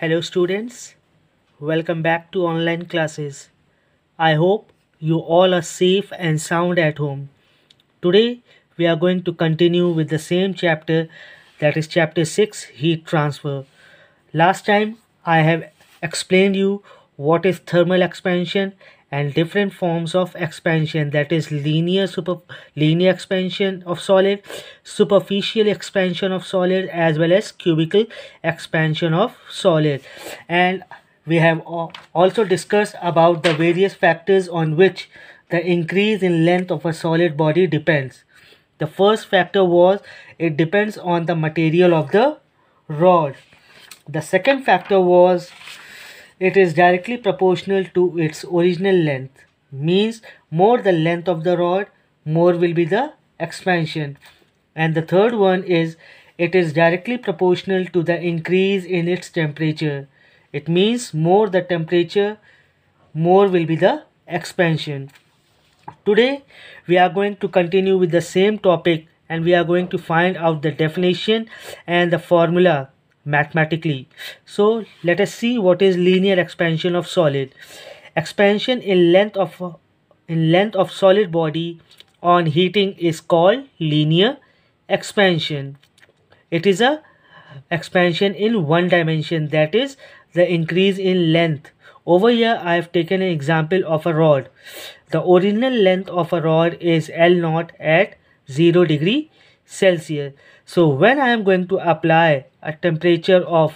Hello students, welcome back to online classes. I hope you all are safe and sound at home. Today we are going to continue with the same chapter that is chapter 6 heat transfer. Last time I have explained you what is thermal expansion and different forms of expansion that is linear super linear expansion of solid superficial expansion of solid as well as cubical expansion of solid and we have also discussed about the various factors on which the increase in length of a solid body depends the first factor was it depends on the material of the rod the second factor was it is directly proportional to its original length. Means more the length of the rod, more will be the expansion. And the third one is it is directly proportional to the increase in its temperature. It means more the temperature, more will be the expansion. Today, we are going to continue with the same topic and we are going to find out the definition and the formula mathematically. So let us see what is linear expansion of solid. Expansion in length of in length of solid body on heating is called linear expansion. It is a expansion in one dimension that is the increase in length. Over here I have taken an example of a rod. The original length of a rod is L naught at 0 degree Celsius so when i am going to apply a temperature of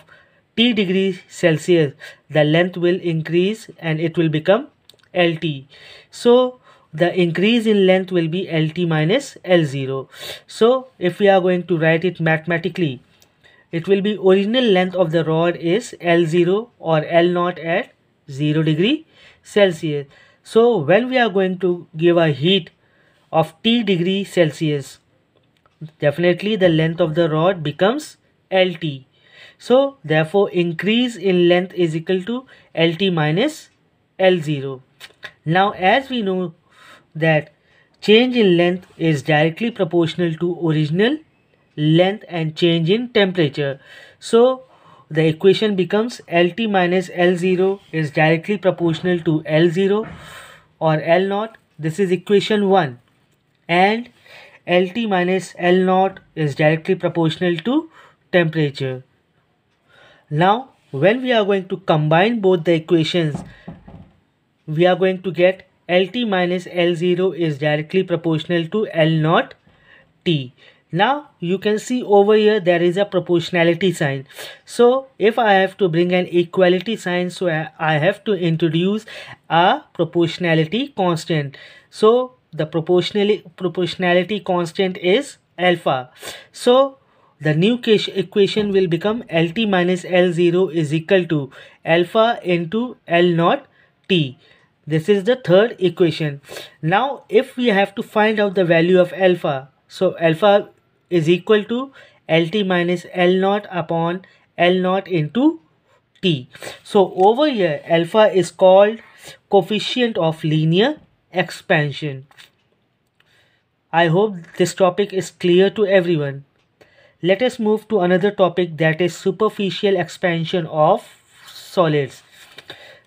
t degrees celsius the length will increase and it will become lt so the increase in length will be lt minus l0 so if we are going to write it mathematically it will be original length of the rod is l0 or l0 at 0 degree celsius so when we are going to give a heat of t degree celsius definitely the length of the rod becomes LT. So therefore increase in length is equal to LT minus L0. Now as we know that change in length is directly proportional to original length and change in temperature. So the equation becomes LT minus L0 is directly proportional to L0 or L0. This is equation 1 and LT minus L naught is directly proportional to temperature. Now, when we are going to combine both the equations, we are going to get LT minus L0 is directly proportional to L0 T. Now, you can see over here there is a proportionality sign. So, if I have to bring an equality sign, so I have to introduce a proportionality constant. So, the proportionality proportionality constant is alpha. So the new equation will become LT minus L0 is equal to alpha into L0 T. This is the third equation. Now if we have to find out the value of alpha, so alpha is equal to LT minus L0 upon L0 into T. So over here alpha is called coefficient of linear expansion. I hope this topic is clear to everyone. Let us move to another topic that is superficial expansion of solids.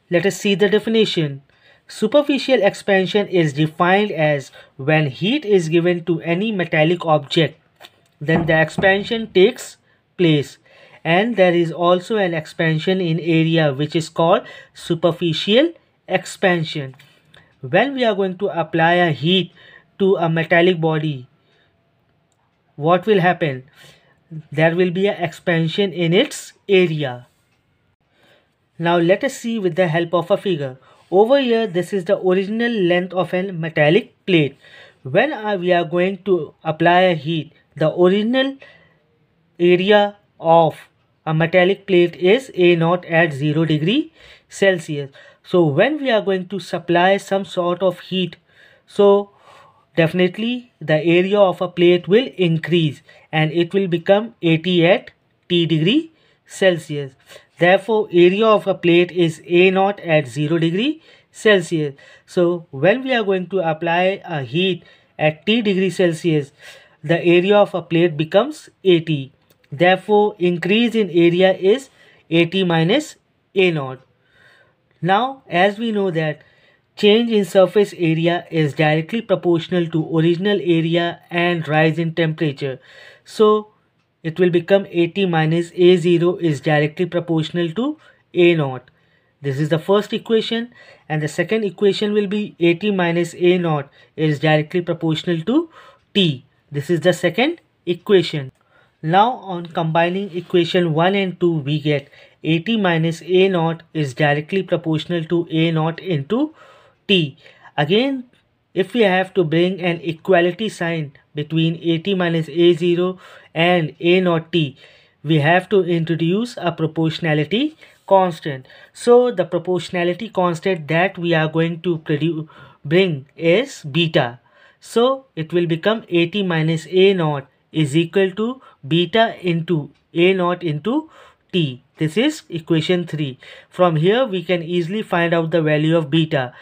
Let us see the definition. Superficial expansion is defined as when heat is given to any metallic object, then the expansion takes place. And there is also an expansion in area which is called superficial expansion when we are going to apply a heat to a metallic body what will happen there will be an expansion in its area now let us see with the help of a figure over here this is the original length of a metallic plate when we are going to apply a heat the original area of a metallic plate is a naught at 0 degree celsius so when we are going to supply some sort of heat so definitely the area of a plate will increase and it will become 80 at t degree celsius therefore area of a plate is a naught at 0 degree celsius so when we are going to apply a heat at t degree celsius the area of a plate becomes 80 therefore increase in area is 80 minus a naught now, as we know that change in surface area is directly proportional to original area and rise in temperature. So, it will become 80 minus A0 is directly proportional to A0. This is the first equation and the second equation will be 80 minus A0 is directly proportional to T. This is the second equation. Now on combining equation 1 and 2 we get 80 minus a naught is directly proportional to a naught into t. Again, if we have to bring an equality sign between 80 minus a0 and a naught t, we have to introduce a proportionality constant. So the proportionality constant that we are going to produce, bring is beta. So it will become 80 minus a naught is equal to beta into a naught into t. This is equation 3. From here we can easily find out the value of beta.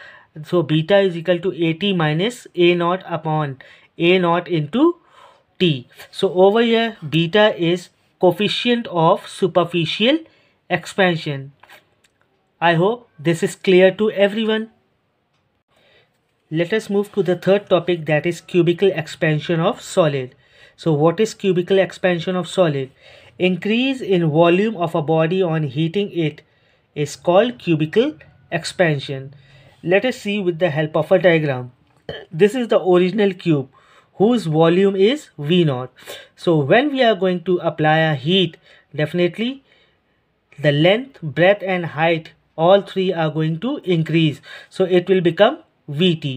So beta is equal to at minus a naught upon a naught into t. So over here beta is coefficient of superficial expansion. I hope this is clear to everyone. Let us move to the third topic that is cubical expansion of solid. So what is cubical expansion of solid? Increase in volume of a body on heating it is called cubical expansion. Let us see with the help of a diagram. This is the original cube whose volume is V naught. So when we are going to apply a heat, definitely the length, breadth and height all three are going to increase. So it will become Vt.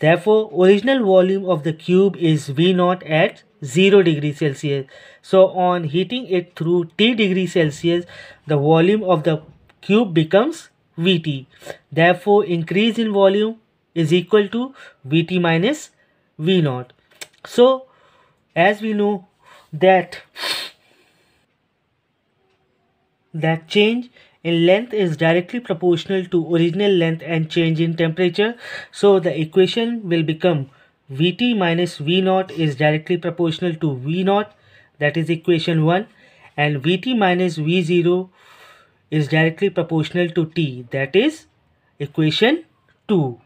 Therefore, original volume of the cube is V naught at 0 degree Celsius. So on heating it through T degree Celsius, the volume of the cube becomes Vt. Therefore, increase in volume is equal to Vt minus V naught. So, as we know that that change in length is directly proportional to original length and change in temperature. So, the equation will become Vt minus V 0 is directly proportional to V that that is equation 1 and Vt minus V0 is directly proportional to T that is equation 2.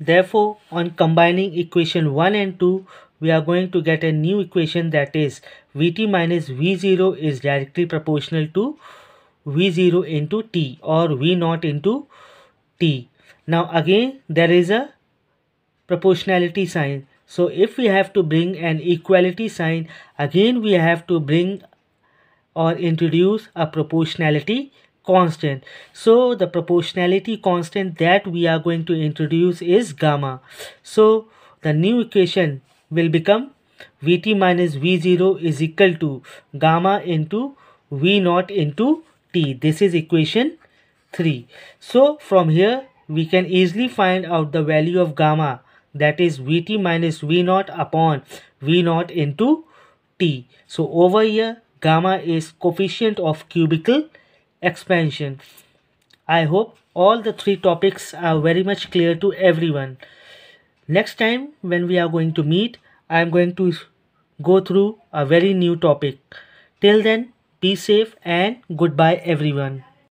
Therefore, on combining equation 1 and 2, we are going to get a new equation that is Vt minus V0 is directly proportional to V0 into T or V0 into T. Now again, there is a proportionality sign so if we have to bring an equality sign again we have to bring or introduce a proportionality constant so the proportionality constant that we are going to introduce is gamma so the new equation will become vt minus v0 is equal to gamma into v naught into t this is equation 3 so from here we can easily find out the value of gamma that is Vt minus V0 upon V0 into T. So over here gamma is coefficient of cubical expansion. I hope all the three topics are very much clear to everyone. Next time when we are going to meet, I am going to go through a very new topic. Till then, be safe and goodbye everyone.